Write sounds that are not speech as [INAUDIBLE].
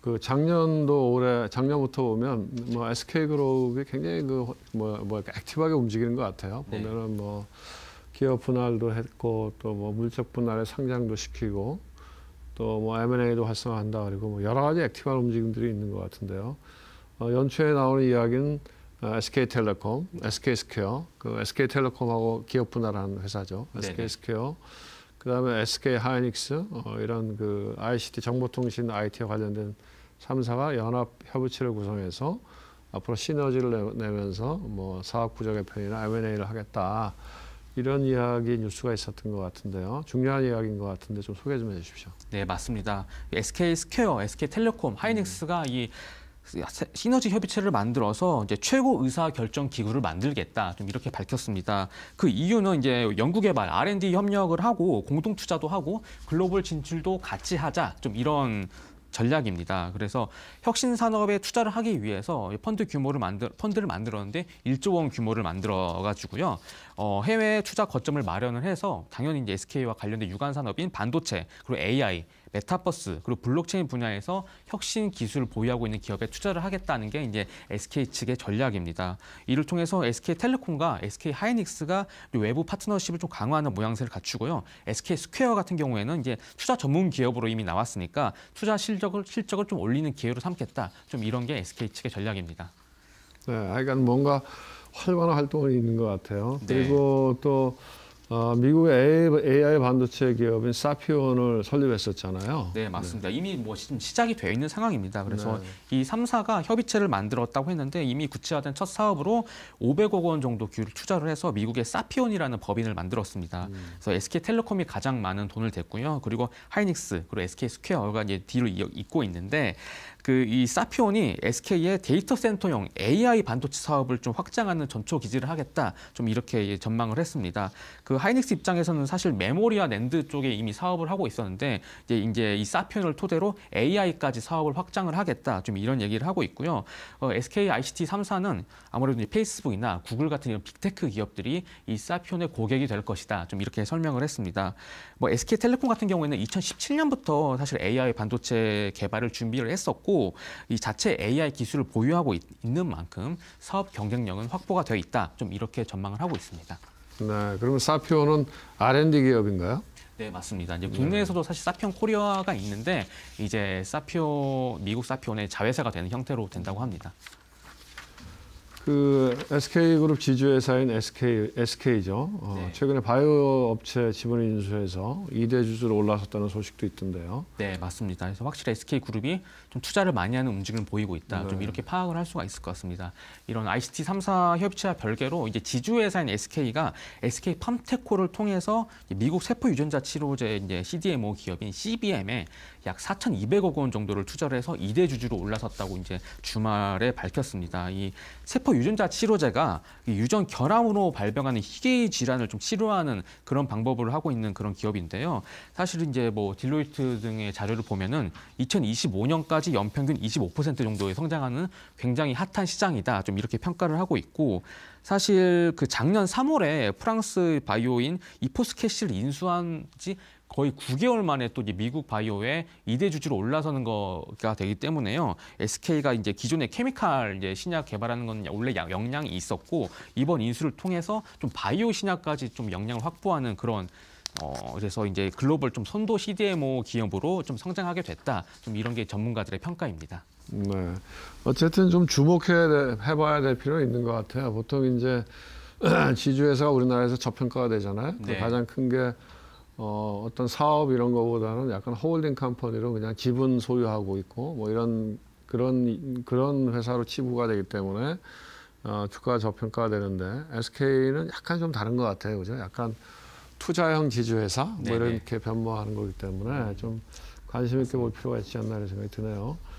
그 작년도 올해 작년부터 보면 뭐 SK 그룹이 굉장히 그뭐 뭐, 뭐 액티브하게 움직이는 것 같아요. 네. 보면은 뭐 기업 분할도 했고 또 뭐 물적 분할에 상장도 시키고 또뭐 M&A도 활성화한다 그리고 뭐 여러 가지 액티브한 움직임들이 있는 것 같은데요. 어, 연초에 나오는 이야기는 어, SK텔레콤, SK스퀘어, 그 SK텔레콤하고 기업 분할한 회사죠. SK스퀘어. 네 그다음에 SK 하이닉스 어, 이런 그 ICT 정보통신 IT에 관련된 3사가 연합 협의체를 구성해서 앞으로 시너지를 내면서 뭐 사업 구조 개편이나 M&A를 하겠다. 이런 이야기 뉴스가 있었던 것 같은데요. 중요한 이야기인 것 같은데 좀 소개 좀 해주십시오. 네, 맞습니다. SK 스퀘어, SK 텔레콤, 하이닉스가 음. 이 시너지 협의체를 만들어서 이제 최고 의사 결정 기구를 만들겠다. 좀 이렇게 밝혔습니다. 그 이유는 이제 연구 개발 R&D 협력을 하고 공동 투자도 하고 글로벌 진출도 같이 하자. 좀 이런 전략입니다. 그래서 혁신 산업에 투자를 하기 위해서 펀드 규모를 만들 펀드를 만들었는데 1조 원 규모를 만들어 가지고요. 어, 해외 투자 거점을 마련을 해서 당연히 이제 SK와 관련된 유관 산업인 반도체 그리고 AI 메타버스 그리고 블록체인 분야에서 혁신 기술을 보유하고 있는 기업에 투자를 하겠다는 게 이제 SK 측의 전략입니다. 이를 통해서 SK 텔레콤과 SK 하이닉스가 외부 파트너십을 좀 강화하는 모양새를 갖추고요. SK 스퀘어 같은 경우에는 이제 투자 전문 기업으로 이미 나왔으니까 투자 실적을 실적을 좀 올리는 기회로 삼겠다. 좀 이런 게 SK 측의 전략입니다. 네, 하여간 뭔가 활발한 활동이 있는 것 같아요. 네. 그리고 또 어, 미국의 AI 반도체 기업인 사피온을 설립했었잖아요. 네, 맞습니다. 네. 이미 뭐 시작이 되어 있는 상황입니다. 그래서 네. 이 3사가 협의체를 만들었다고 했는데 이미 구체화된 첫 사업으로 500억 원 정도 투자를 해서 미국의 사피온이라는 법인을 만들었습니다. 음. 그래서 SK텔레콤이 가장 많은 돈을 댔고요. 그리고 하이닉스, 그리고 SK스퀘어가 이제 뒤를 잇고 있는데 그이 사피온이 SK의 데이터 센터용 AI 반도체 사업을 좀 확장하는 전초 기지를 하겠다. 좀 이렇게 예, 전망을 했습니다. 그 하이닉스 입장에서는 사실 메모리와 낸드 쪽에 이미 사업을 하고 있었는데 이제 이제 이 사피온을 토대로 AI까지 사업을 확장을 하겠다. 좀 이런 얘기를 하고 있고요. 어, SK ICT 3사는 아무래도 페이스북이나 구글 같은 이런 빅테크 기업들이 이 사피온의 고객이 될 것이다. 좀 이렇게 설명을 했습니다. 뭐 SK텔레콤 같은 경우에는 2017년부터 사실 AI 반도체 개발을 준비를 했었고 있고 이 자체 AI 기술을 보유하고 있, 는 만큼 사업 경쟁력은 확보가 되어 있다. 좀 이렇게 전망을 하고 있습니다. 네, 그러면 사피는 R&D 기업인가요? 네, 맞습니다. 이제 국내에서도 사실 사피온 코리아가 있는데 이제 사피오 미국 사피온의 자회사가 되는 형태로 된다고 합니다. 그 SK그룹 지주회사인 SK, SK죠. 어, 네. 최근에 바이오 업체 지분 인수해서 2대 주주로 올라섰다는 소식도 있던데요. 네, 맞습니다. 그래서 확실히 SK그룹이 좀 투자를 많이 하는 움직임을 보이고 있다. 네. 좀 이렇게 파악을 할 수가 있을 것 같습니다. 이런 ICT 3사 협치와 별개로 이제 지주회사인 SK가 SK 팜테코를 통해서 미국 세포 유전자 치료제 이제 CDMO 기업인 CBM에 약 4,200억 원 정도를 투자를 해서 2대 주주로 올라섰다고 이제 주말에 밝혔습니다. 이 세포 유전자 치료제가 유전 결함으로 발병하는 희귀 질환을 좀 치료하는 그런 방법을 하고 있는 그런 기업인데요. 사실 은 이제 뭐 딜로이트 등의 자료를 보면은 2025년까지 연평균 25% 정도의 성장하는 굉장히 핫한 시장이다. 좀 이렇게 평가를 하고 있고 사실 그 작년 3월에 프랑스 바이오인 이포스캐시를 인수한 지 거의 9개월 만에 또 미국 바이오의 2대 주주로 올라서는 거가 되기 때문에요. SK가 이제 기존의 케미칼 이제 신약 개발하는 건 원래 역량이 있었고 이번 인수를 통해서 좀 바이오 신약까지 좀 역량을 확보하는 그런 어, 그래서 이제 글로벌 좀 선도 CDMO 기업으로 좀 성장하게 됐다. 좀 이런 게 전문가들의 평가입니다. 네. 어쨌든 좀 주목해 봐야 될 필요가 있는 것 같아요. 보통 이제 [CLEARS THROAT] 지주회사가 우리나라에서 저평가가 되잖아요. 그 네. 가장 큰게 어, 어떤 사업 이런 거보다는 약간 홀딩 컴퍼니로 그냥 지분 소유하고 있고 뭐 이런 그런 그런 회사로 치부가 되기 때문에 어, 주가 저평가되는데 SK는 약간 좀 다른 것 같아요, 그죠? 약간 투자형 지주회사 뭐 이렇게 변모하는 거기 때문에 음. 좀 관심 있게 볼 필요가 있지 않나 이런 생각이 드네요.